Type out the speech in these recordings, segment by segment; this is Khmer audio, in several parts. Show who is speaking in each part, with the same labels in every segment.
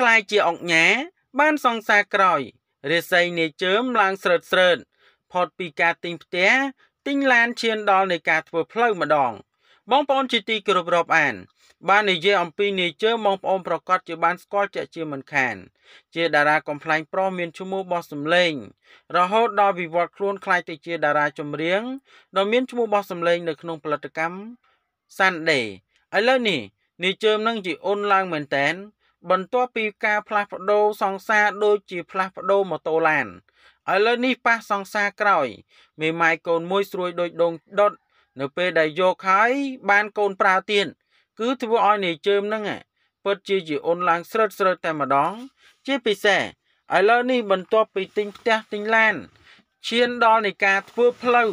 Speaker 1: คล้ายជាអង្គញាបានសង្សារក្រោយរាសីនៃជើមឡើងស្រើតស្រើតផុតពីការទិញផ្ទះទិញឡានឈានដល់នៃការធ្វើផ្លូវម្ដង បងប្អូនជាទីគោរពរាប់អាន បាននិយាយអំពីនាយជើបងប្អូនប្រកាសជាបានស្គាល់ជាក់ជាមិនខាន ជាតារាកំ pl ែងប្រុសមានឈ្មោះបោះសម្លេង រហូតដល់វិវត្តខ្លួនខ្លាយទៅជាតារាចម្រៀងដ៏មានឈ្មោះបោះសម្លេង នៅក្នុងផលិតកម្ម Sunday ឥឡូវនេះនាយជើនឹងជាអូនឡើងមែនតែនបន្ទាប់ពីការផ្លាស់ប្ដូរសង្សារដូចជាផ្លាស់ប្ដូរម៉ូតូឡានឥឡូវនេះប៉ះសង្សារក្រោយមេម៉ាយកូនមួយស្រួយដូចដងដុតនៅពេលដែលយកហើយបានកូនប្រើទៀតគឺធ្វើឲ្យនាយជើមនឹងពិតជាជាអូនឡើងស្រើតស្រើតតែម្ដង ជាពិសេសឥឡូវនេះបន្ទាប់ពីទិញផ្ទះទិញឡានឈានដល់នៃការធ្វើផ្លូវ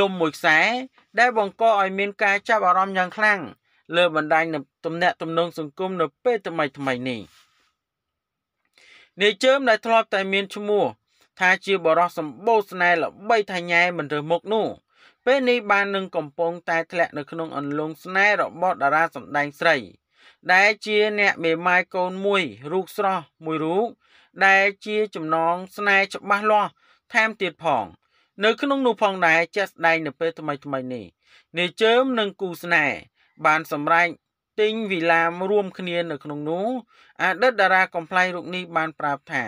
Speaker 1: លំមួយខ្សែដែលបង្កឲ្យមានការចាប់អារម្មណ៍យ៉ាងខ្លាំងលើបណ្ដាញទំនាក់ទំនងសង្គមនៅពេលថ្មីថ្មីនេះនាយជើមដែលធ្លាប់តែមានឈ្មោះថាជាបរិសសម្បូរស្នេហ៍ល្បីថាញ៉ែមិនរើសមុខនោះ ពេលនេះបាននឹងកំពុងតែធ្លាក់នៅក្នុងអន្លង់ស្នេហ៍របស់តារាសម្ដែងស្រី ដែលជាអ្នកមេម៉ាយកូនមួយរូបស្រស់មួយរូបដែលជាចំណងស្នេហ៍ច្បាស់លាស់ថែមទៀតផង នៅក្នុងនោះផងដែរជាក់ស្ដែងនៅពេលថ្មីថ្មីនេះនាយជើមនិងគូស្នេហ៍បានសម្រេចទិញវីឡារួមគ្នានៅក្នុងនោះអតីតតារាកំ pl ៃរូបនេះបានប្រាប់ថា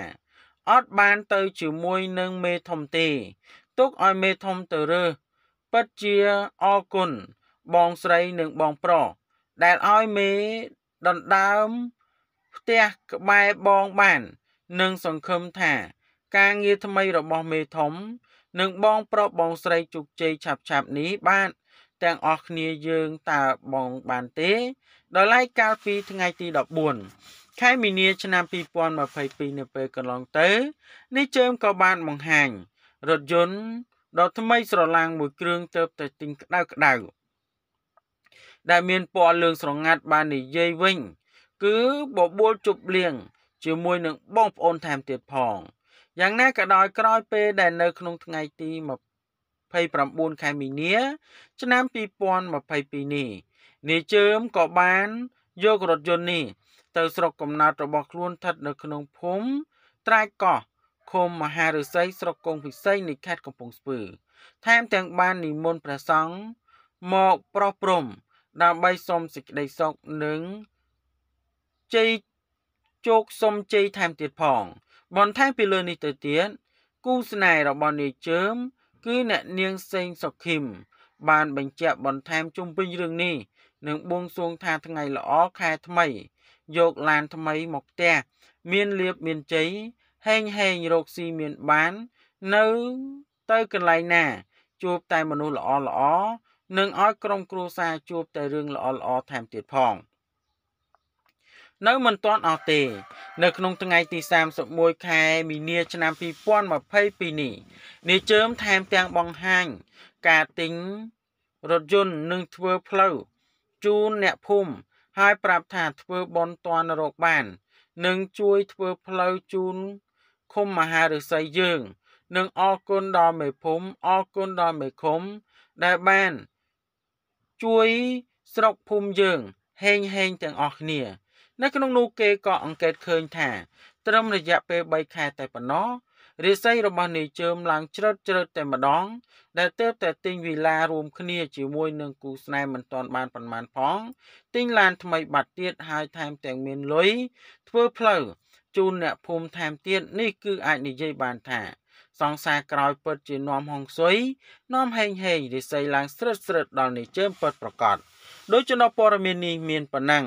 Speaker 1: អត់បានទៅជាមួយនឹងមេធំទេ ទុកឲ្យមេធំទៅរើសពិតជាអរគុណបងស្រីនិងបងប្រុសដែលឲ្យមេដណ្ដើម ផ្ទះក្បែរបងបាននិងសង្ឃឹមថា ការងារថ្មីរបស់មេធំនិង បងប្រុសបងស្រីជោគជ័យឆាប់ៗនេះបានទាំងអស់គ្នាយើងតើបងបានទេដោយឡែកកាលពីថ្ងៃទី14ខែមីនា ឆ្នាំ2022នៅពេលកន្លងទៅនេះជើមក៏បានបង្ហាញរថយន្តដ៏ថ្មីស្រឡាងមួយគ្រឿងទៅតែទិញក្តៅក្តៅដែលមានពណ៌លឿងស្រងាត់បាននិយាយវិញគឺបបួលជប់លៀងជាមួយនឹងបងប្អូនថែមទៀតផងយ៉ាងណាក៏ដោយក្រោយពេលដែលនៅ ក្នុងថ្ងៃទី29ខែមីនា ឆ្នាំ2022នេះ នាយជើមក៏បានយករថយន្តនេះទៅស្រុកកំណើតរបស់ខ្លួនស្ថិតនៅក្នុងភូមិត្រាចកោះឃុំមហាឫសីស្រុកកងពិសីនៃខេត្តកំពង់ស្ពឺថែមទាំងបាននិមន្តព្រះសង្ឃមកប្រោះព្រំដើម្បីសុំសេចក្តីសុខនិងជ័យជោគសុំជ័យថែមទៀតផង បន្ថែមពីលើនេះទៅទៀតគូស្នេហ៍របស់នាយជើមគឺអ្នកនាងសេងសុខឹមបានបញ្ជាក់បន្ថែមជុំវិញរឿងនេះនឹងបួងសួងថាថ្ងៃល្អខែថ្មីយកឡានថ្មីមកផ្ទះមានលៀបមានជ័យហេងហេងរកស៊ីមានបាន នៅ ទៅកន្លែងណា ជួប តែមនុស្សល្អល្អនឹងឲ្យក្រុមគ្រួសារជួបតែរឿងល្អល្អថែមទៀតផងនៅមិនទាន់អស់ទេនៅក្នុងថ្ងៃទី31ខែមីនា ឆ្នាំ2022នេះនាយជើមថែមទាំងបង្ហាញការទិញរថយន្តនិងធ្វើផ្លូវជូនអ្នកភូមិហើយប្រាប់ថាធ្វើបន់តានរោគបាននិងជួយធ្វើផ្លូវជូនឃុំមហាឫសីយើងនិងអរគុណដល់មេភូមិអរគុណដល់មេឃុំ ដែលបាន ជួយស្រុកភូមិយើង ហេងហេងទាំងអស់គ្នានៅក្នុងនោះគេក៏អង្កេតឃើញថាត្រឹមរយៈពេល3ខែតែប៉ុណ្ណោះរាសីរបស់នាយជើមឡើងជ្រឹតជ្រឹតតែម្ដង ដែលទើបតែទិញវិឡារួមគ្នាជាមួយនឹងគូស្នេហ៍មិនទាន់បានប៉ុន្មានផងទិញឡានថ្មីបាត់ទៀតហើយថែមទាំងមានលុយធ្វើផ្លូវជូនអ្នកភូមិថែមទៀតនេះគឺអាចនិយាយបានថាសង្សារក្រោយពិតជានាំហុងស៊ុយនាំហេងហេងរាសីឡើងស្រិតស្រិតដល់នាយជើមពិតប្រកបដោយចំណព័រមីននេះមានប៉ុណ្ណឹង